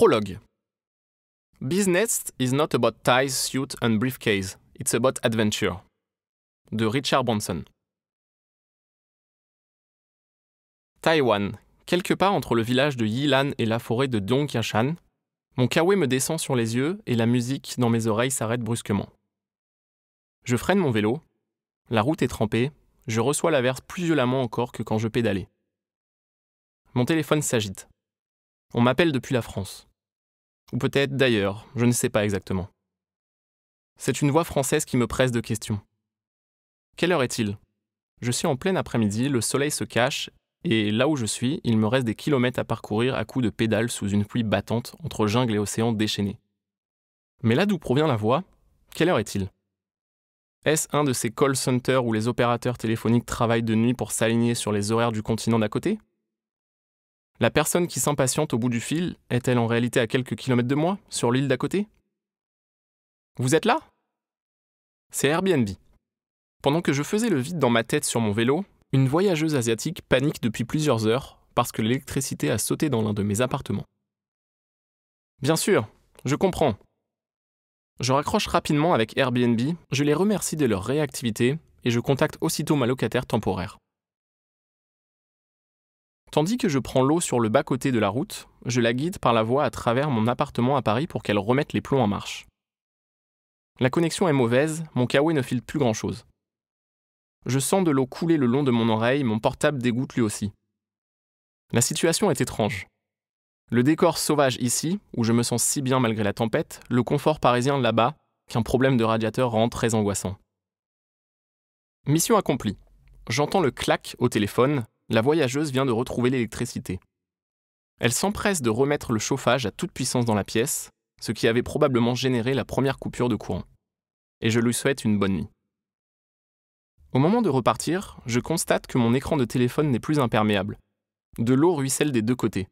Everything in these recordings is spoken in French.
Prologue. Business is not about ties, suit and briefcase. It's about adventure. De Richard Bronson. Taïwan, quelque part entre le village de Yilan et la forêt de Shan, mon kawé me descend sur les yeux et la musique dans mes oreilles s'arrête brusquement. Je freine mon vélo, la route est trempée, je reçois l'averse plus violemment encore que quand je pédalais. Mon téléphone s'agite. On m'appelle depuis la France. Ou peut-être d'ailleurs, je ne sais pas exactement. C'est une voix française qui me presse de questions. Quelle heure est-il Je suis en plein après-midi, le soleil se cache, et là où je suis, il me reste des kilomètres à parcourir à coups de pédales sous une pluie battante entre jungle et océan déchaîné. Mais là d'où provient la voix, quelle heure est-il Est-ce un de ces call centers où les opérateurs téléphoniques travaillent de nuit pour s'aligner sur les horaires du continent d'à côté la personne qui s'impatiente au bout du fil est-elle en réalité à quelques kilomètres de moi, sur l'île d'à côté Vous êtes là C'est Airbnb. Pendant que je faisais le vide dans ma tête sur mon vélo, une voyageuse asiatique panique depuis plusieurs heures parce que l'électricité a sauté dans l'un de mes appartements. Bien sûr, je comprends. Je raccroche rapidement avec Airbnb, je les remercie de leur réactivité et je contacte aussitôt ma locataire temporaire. Tandis que je prends l'eau sur le bas-côté de la route, je la guide par la voie à travers mon appartement à Paris pour qu'elle remette les plombs en marche. La connexion est mauvaise, mon kawaii e ne file plus grand-chose. Je sens de l'eau couler le long de mon oreille, mon portable dégoûte lui aussi. La situation est étrange. Le décor sauvage ici, où je me sens si bien malgré la tempête, le confort parisien là-bas, qu'un problème de radiateur rend très angoissant. Mission accomplie. J'entends le clac au téléphone, la voyageuse vient de retrouver l'électricité. Elle s'empresse de remettre le chauffage à toute puissance dans la pièce, ce qui avait probablement généré la première coupure de courant. Et je lui souhaite une bonne nuit. Au moment de repartir, je constate que mon écran de téléphone n'est plus imperméable. De l'eau ruisselle des deux côtés.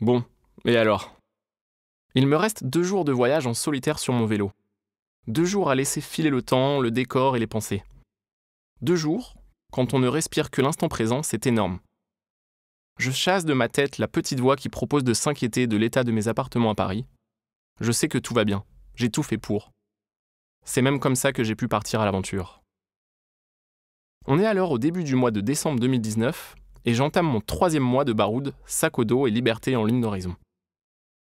Bon, et alors Il me reste deux jours de voyage en solitaire sur mon vélo. Deux jours à laisser filer le temps, le décor et les pensées. Deux jours quand on ne respire que l'instant présent, c'est énorme. Je chasse de ma tête la petite voix qui propose de s'inquiéter de l'état de mes appartements à Paris. Je sais que tout va bien, j'ai tout fait pour. C'est même comme ça que j'ai pu partir à l'aventure. On est alors au début du mois de décembre 2019 et j'entame mon troisième mois de baroud, sac au dos et liberté en ligne d'horizon.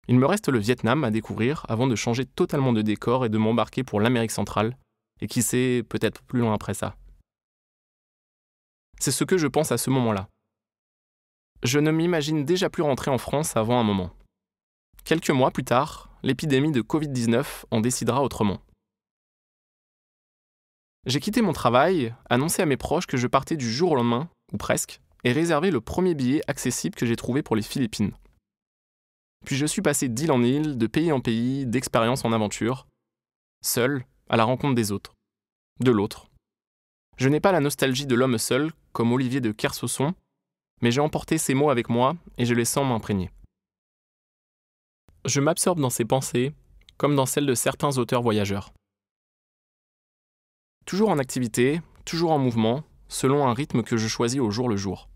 Il me reste le Vietnam à découvrir avant de changer totalement de décor et de m'embarquer pour l'Amérique centrale, et qui sait, peut-être plus loin après ça. C'est ce que je pense à ce moment-là. Je ne m'imagine déjà plus rentrer en France avant un moment. Quelques mois plus tard, l'épidémie de Covid-19 en décidera autrement. J'ai quitté mon travail, annoncé à mes proches que je partais du jour au lendemain, ou presque, et réservé le premier billet accessible que j'ai trouvé pour les Philippines. Puis je suis passé d'île en île, de pays en pays, d'expérience en aventure, seul, à la rencontre des autres, de l'autre, je n'ai pas la nostalgie de l'homme seul, comme Olivier de Kersausson, mais j'ai emporté ces mots avec moi et je les sens m'imprégner. Je m'absorbe dans ses pensées, comme dans celles de certains auteurs voyageurs. Toujours en activité, toujours en mouvement, selon un rythme que je choisis au jour le jour.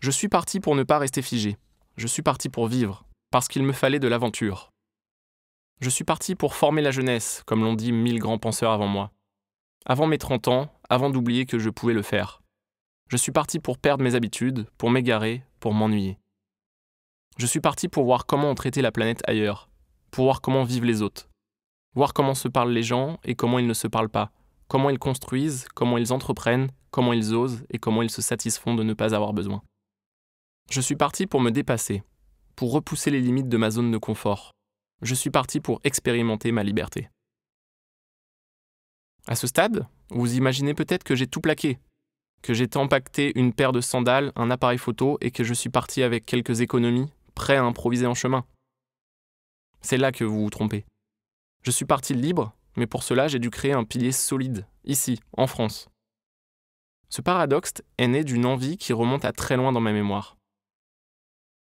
Je suis parti pour ne pas rester figé. Je suis parti pour vivre, parce qu'il me fallait de l'aventure. Je suis parti pour former la jeunesse, comme l'ont dit mille grands penseurs avant moi avant mes 30 ans, avant d'oublier que je pouvais le faire. Je suis parti pour perdre mes habitudes, pour m'égarer, pour m'ennuyer. Je suis parti pour voir comment on traitait la planète ailleurs, pour voir comment vivent les autres, voir comment se parlent les gens et comment ils ne se parlent pas, comment ils construisent, comment ils entreprennent, comment ils osent et comment ils se satisfont de ne pas avoir besoin. Je suis parti pour me dépasser, pour repousser les limites de ma zone de confort. Je suis parti pour expérimenter ma liberté. À ce stade, vous imaginez peut-être que j'ai tout plaqué, que j'ai empaqueté une paire de sandales, un appareil photo et que je suis parti avec quelques économies, prêt à improviser en chemin. C'est là que vous vous trompez. Je suis parti libre, mais pour cela j'ai dû créer un pilier solide, ici, en France. Ce paradoxe est né d'une envie qui remonte à très loin dans ma mémoire.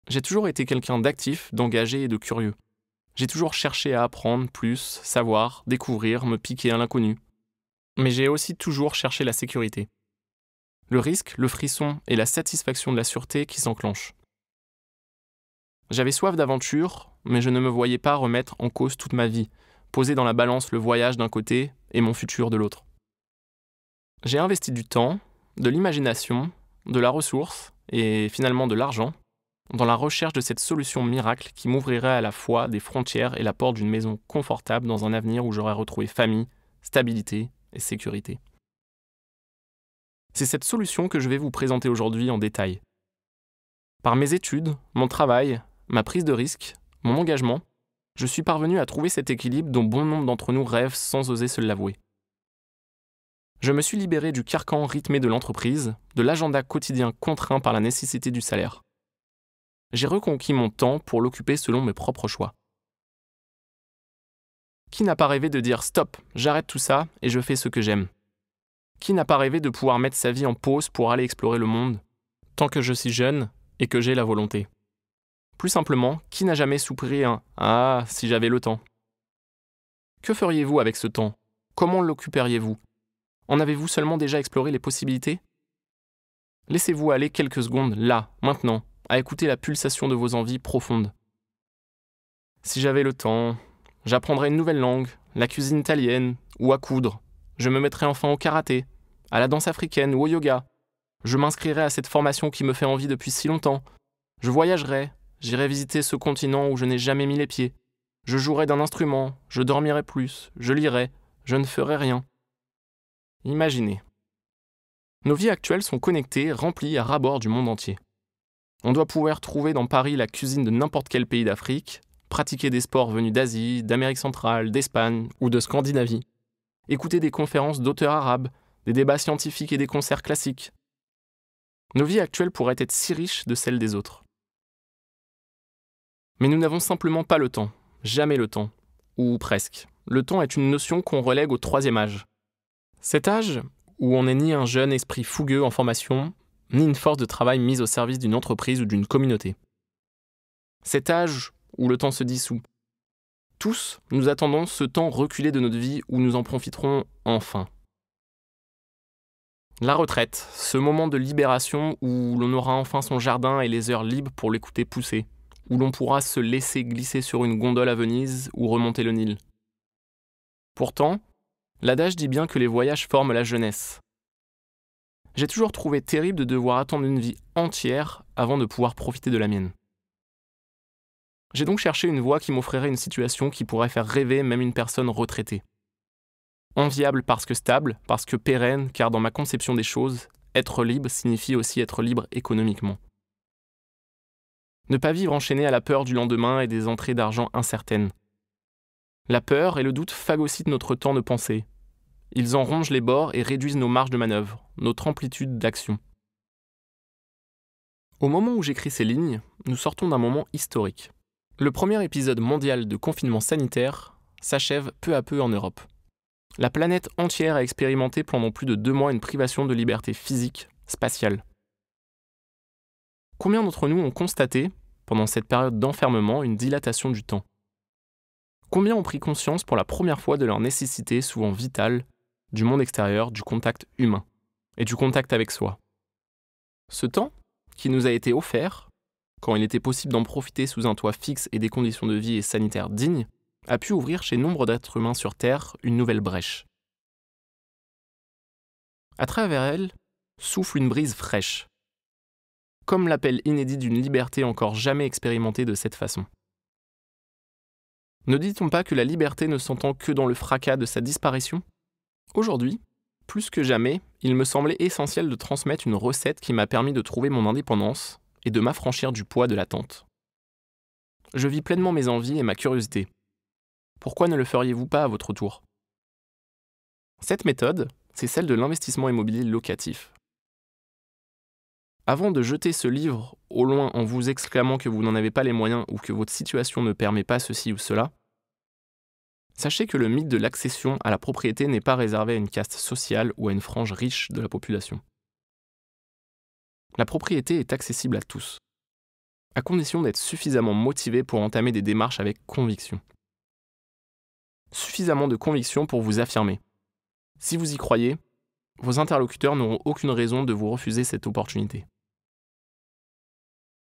J'ai toujours été quelqu'un d'actif, d'engagé et de curieux. J'ai toujours cherché à apprendre plus, savoir, découvrir, me piquer à l'inconnu, mais j'ai aussi toujours cherché la sécurité. Le risque, le frisson et la satisfaction de la sûreté qui s'enclenchent. J'avais soif d'aventure, mais je ne me voyais pas remettre en cause toute ma vie, poser dans la balance le voyage d'un côté et mon futur de l'autre. J'ai investi du temps, de l'imagination, de la ressource et finalement de l'argent dans la recherche de cette solution miracle qui m'ouvrirait à la fois des frontières et la porte d'une maison confortable dans un avenir où j'aurais retrouvé famille, stabilité et sécurité. C'est cette solution que je vais vous présenter aujourd'hui en détail. Par mes études, mon travail, ma prise de risque, mon engagement, je suis parvenu à trouver cet équilibre dont bon nombre d'entre nous rêvent sans oser se l'avouer. Je me suis libéré du carcan rythmé de l'entreprise, de l'agenda quotidien contraint par la nécessité du salaire. J'ai reconquis mon temps pour l'occuper selon mes propres choix. Qui n'a pas rêvé de dire stop, j'arrête tout ça et je fais ce que j'aime Qui n'a pas rêvé de pouvoir mettre sa vie en pause pour aller explorer le monde, tant que je suis jeune et que j'ai la volonté Plus simplement, qui n'a jamais soupiré un Ah, si j'avais le temps Que feriez-vous avec ce temps Comment l'occuperiez-vous En avez-vous seulement déjà exploré les possibilités Laissez-vous aller quelques secondes là, maintenant, à écouter la pulsation de vos envies profondes. Si j'avais le temps, J'apprendrai une nouvelle langue, la cuisine italienne, ou à coudre. Je me mettrai enfin au karaté, à la danse africaine ou au yoga. Je m'inscrirai à cette formation qui me fait envie depuis si longtemps. Je voyagerai, j'irai visiter ce continent où je n'ai jamais mis les pieds. Je jouerai d'un instrument, je dormirai plus, je lirai, je ne ferai rien. Imaginez. Nos vies actuelles sont connectées, remplies à ras-bord du monde entier. On doit pouvoir trouver dans Paris la cuisine de n'importe quel pays d'Afrique, pratiquer des sports venus d'Asie, d'Amérique centrale, d'Espagne ou de Scandinavie, écouter des conférences d'auteurs arabes, des débats scientifiques et des concerts classiques. Nos vies actuelles pourraient être si riches de celles des autres. Mais nous n'avons simplement pas le temps, jamais le temps, ou presque. Le temps est une notion qu'on relègue au troisième âge. Cet âge où on n'est ni un jeune esprit fougueux en formation, ni une force de travail mise au service d'une entreprise ou d'une communauté. Cet âge où le temps se dissout. Tous, nous attendons ce temps reculé de notre vie où nous en profiterons enfin. La retraite, ce moment de libération où l'on aura enfin son jardin et les heures libres pour l'écouter pousser, où l'on pourra se laisser glisser sur une gondole à Venise ou remonter le Nil. Pourtant, l'adage dit bien que les voyages forment la jeunesse. J'ai toujours trouvé terrible de devoir attendre une vie entière avant de pouvoir profiter de la mienne. J'ai donc cherché une voie qui m'offrirait une situation qui pourrait faire rêver même une personne retraitée. Enviable parce que stable, parce que pérenne, car dans ma conception des choses, être libre signifie aussi être libre économiquement. Ne pas vivre enchaîné à la peur du lendemain et des entrées d'argent incertaines. La peur et le doute phagocytent notre temps de pensée. Ils en rongent les bords et réduisent nos marges de manœuvre, notre amplitude d'action. Au moment où j'écris ces lignes, nous sortons d'un moment historique. Le premier épisode mondial de confinement sanitaire s'achève peu à peu en Europe. La planète entière a expérimenté pendant plus de deux mois une privation de liberté physique, spatiale. Combien d'entre nous ont constaté, pendant cette période d'enfermement, une dilatation du temps Combien ont pris conscience pour la première fois de leur nécessité, souvent vitale, du monde extérieur, du contact humain et du contact avec soi Ce temps, qui nous a été offert, quand il était possible d'en profiter sous un toit fixe et des conditions de vie et sanitaires dignes, a pu ouvrir chez nombre d'êtres humains sur Terre une nouvelle brèche. À travers elle, souffle une brise fraîche, comme l'appel inédit d'une liberté encore jamais expérimentée de cette façon. Ne dit-on pas que la liberté ne s'entend que dans le fracas de sa disparition Aujourd'hui, plus que jamais, il me semblait essentiel de transmettre une recette qui m'a permis de trouver mon indépendance et de m'affranchir du poids de l'attente. Je vis pleinement mes envies et ma curiosité. Pourquoi ne le feriez-vous pas à votre tour Cette méthode, c'est celle de l'investissement immobilier locatif. Avant de jeter ce livre au loin en vous exclamant que vous n'en avez pas les moyens ou que votre situation ne permet pas ceci ou cela, sachez que le mythe de l'accession à la propriété n'est pas réservé à une caste sociale ou à une frange riche de la population. La propriété est accessible à tous, à condition d'être suffisamment motivé pour entamer des démarches avec conviction. Suffisamment de conviction pour vous affirmer. Si vous y croyez, vos interlocuteurs n'auront aucune raison de vous refuser cette opportunité.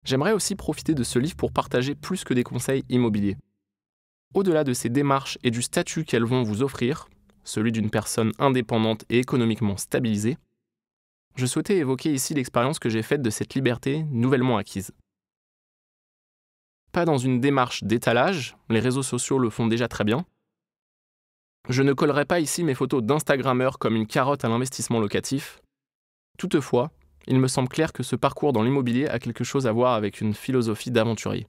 J'aimerais aussi profiter de ce livre pour partager plus que des conseils immobiliers. Au-delà de ces démarches et du statut qu'elles vont vous offrir, celui d'une personne indépendante et économiquement stabilisée, je souhaitais évoquer ici l'expérience que j'ai faite de cette liberté nouvellement acquise. Pas dans une démarche d'étalage, les réseaux sociaux le font déjà très bien. Je ne collerai pas ici mes photos d'Instagrammeur comme une carotte à l'investissement locatif. Toutefois, il me semble clair que ce parcours dans l'immobilier a quelque chose à voir avec une philosophie d'aventurier.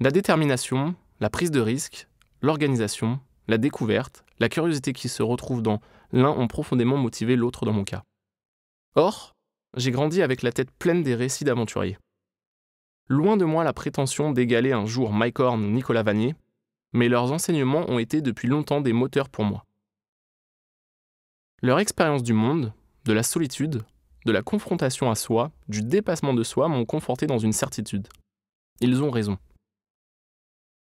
La détermination, la prise de risque, l'organisation, la découverte, la curiosité qui se retrouvent dans l'un ont profondément motivé l'autre dans mon cas. Or, j'ai grandi avec la tête pleine des récits d'aventuriers. Loin de moi la prétention d'égaler un jour Mike Horn ou Nicolas Vanier, mais leurs enseignements ont été depuis longtemps des moteurs pour moi. Leur expérience du monde, de la solitude, de la confrontation à soi, du dépassement de soi m'ont conforté dans une certitude. Ils ont raison.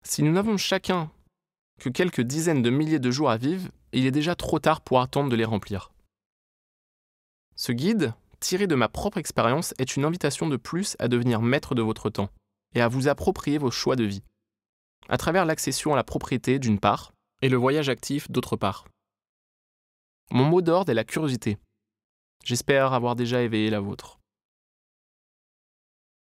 Si nous n'avons chacun que quelques dizaines de milliers de jours à vivre, il est déjà trop tard pour attendre de les remplir. Ce guide, tiré de ma propre expérience, est une invitation de plus à devenir maître de votre temps et à vous approprier vos choix de vie. À travers l'accession à la propriété d'une part et le voyage actif d'autre part. Mon mot d'ordre est la curiosité. J'espère avoir déjà éveillé la vôtre.